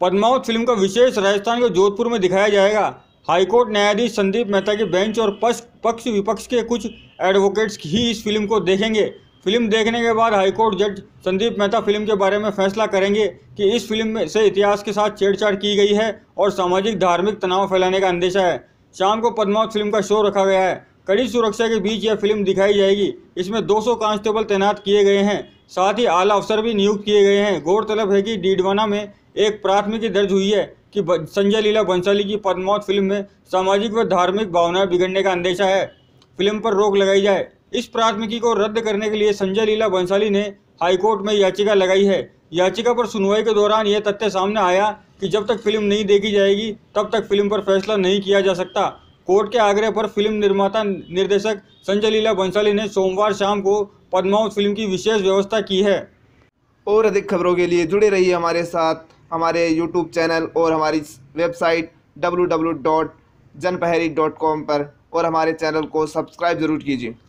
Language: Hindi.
पद्मावत फिल्म का विशेष राजस्थान के जोधपुर में दिखाया जाएगा हाईकोर्ट न्यायाधीश संदीप मेहता की बेंच और पक्ष विपक्ष के कुछ एडवोकेट्स ही इस फिल्म को देखेंगे फिल्म देखने के बाद हाईकोर्ट जज संदीप मेहता फिल्म के बारे में फैसला करेंगे कि इस फिल्म में से इतिहास के साथ छेड़छाड़ की गई है और सामाजिक धार्मिक तनाव फैलाने का अंदेशा है शाम को पद्मावत फिल्म का शो रखा गया है कड़ी सुरक्षा के बीच यह फिल्म दिखाई जाएगी इसमें 200 कांस्टेबल तैनात किए गए हैं साथ ही आला अफसर भी नियुक्त किए गए हैं गौरतलब है कि डीडवाना में एक प्राथमिकी दर्ज हुई है कि संजय लीला बंसाली की पद्मावत फिल्म में सामाजिक व धार्मिक भावनाएं बिगड़ने का अंदेशा है फिल्म पर रोक लगाई जाए इस प्राथमिकी को रद्द करने के लिए संजय लीला बंसाली ने हाईकोर्ट में याचिका लगाई है याचिका पर सुनवाई के दौरान यह तथ्य सामने आया कि जब तक फिल्म नहीं देखी जाएगी तब तक फिल्म पर फैसला नहीं किया जा सकता कोर्ट के आग्रह पर फिल्म निर्माता निर्देशक संजय लीला बंसाली ने सोमवार शाम को पद्मावत फिल्म की विशेष व्यवस्था की है और अधिक खबरों के लिए जुड़े रहिए हमारे साथ हमारे यूट्यूब चैनल और हमारी website W W dot dot com पर और हमारे चैनल को सब्सक्राइब ज़रूर कीजिए